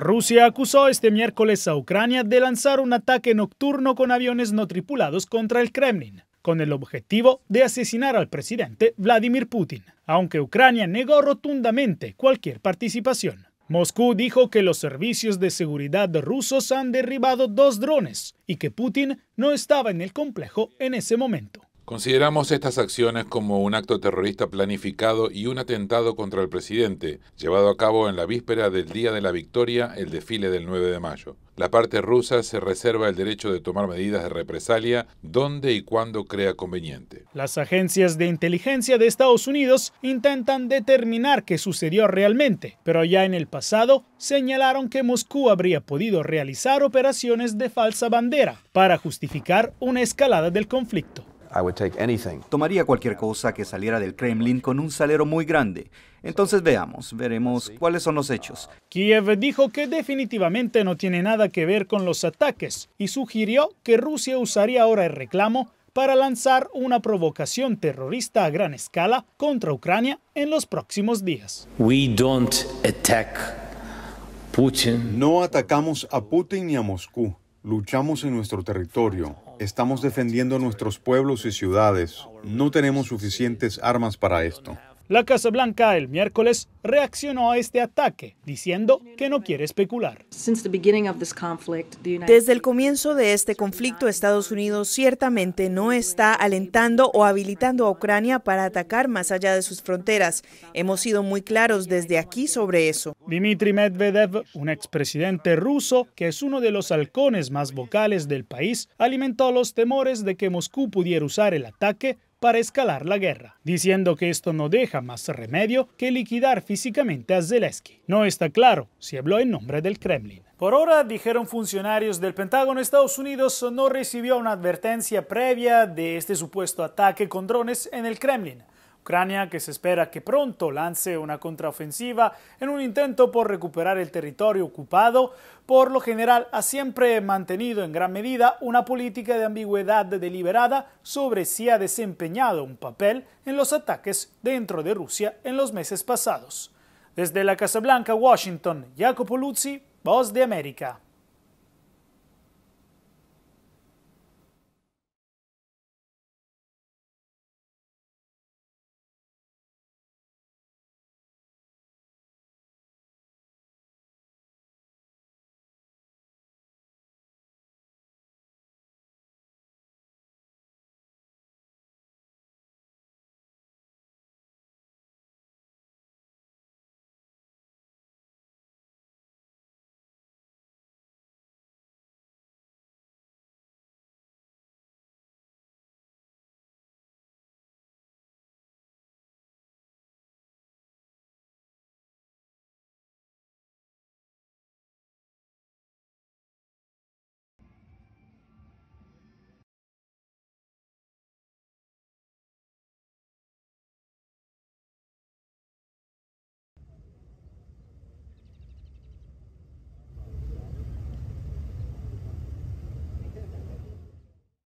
Rusia acusó este miércoles a Ucrania de lanzar un ataque nocturno con aviones no tripulados contra el Kremlin, con el objetivo de asesinar al presidente Vladimir Putin, aunque Ucrania negó rotundamente cualquier participación. Moscú dijo que los servicios de seguridad rusos han derribado dos drones y que Putin no estaba en el complejo en ese momento. Consideramos estas acciones como un acto terrorista planificado y un atentado contra el presidente, llevado a cabo en la víspera del Día de la Victoria, el desfile del 9 de mayo. La parte rusa se reserva el derecho de tomar medidas de represalia donde y cuando crea conveniente. Las agencias de inteligencia de Estados Unidos intentan determinar qué sucedió realmente, pero ya en el pasado señalaron que Moscú habría podido realizar operaciones de falsa bandera para justificar una escalada del conflicto. Tomaría cualquier cosa que saliera del Kremlin con un salero muy grande. Entonces veamos, veremos cuáles son los hechos. Ah. Kiev dijo que definitivamente no tiene nada que ver con los ataques y sugirió que Rusia usaría ahora el reclamo para lanzar una provocación terrorista a gran escala contra Ucrania en los próximos días. Putin. No atacamos a Putin ni a Moscú. Luchamos en nuestro territorio. Estamos defendiendo nuestros pueblos y ciudades. No tenemos suficientes armas para esto. La Casa Blanca el miércoles reaccionó a este ataque, diciendo que no quiere especular. Desde el comienzo de este conflicto, Estados Unidos ciertamente no está alentando o habilitando a Ucrania para atacar más allá de sus fronteras. Hemos sido muy claros desde aquí sobre eso. Dmitry Medvedev, un expresidente ruso, que es uno de los halcones más vocales del país, alimentó los temores de que Moscú pudiera usar el ataque para escalar la guerra, diciendo que esto no deja más remedio que liquidar físicamente a Zelensky. No está claro si habló en nombre del Kremlin. Por ahora, dijeron funcionarios del Pentágono, Estados Unidos no recibió una advertencia previa de este supuesto ataque con drones en el Kremlin. Ucrania, que se espera que pronto lance una contraofensiva en un intento por recuperar el territorio ocupado, por lo general ha siempre mantenido en gran medida una política de ambigüedad deliberada sobre si ha desempeñado un papel en los ataques dentro de Rusia en los meses pasados. Desde la Casa Blanca, Washington, Jacopo Luzzi, Voz de América.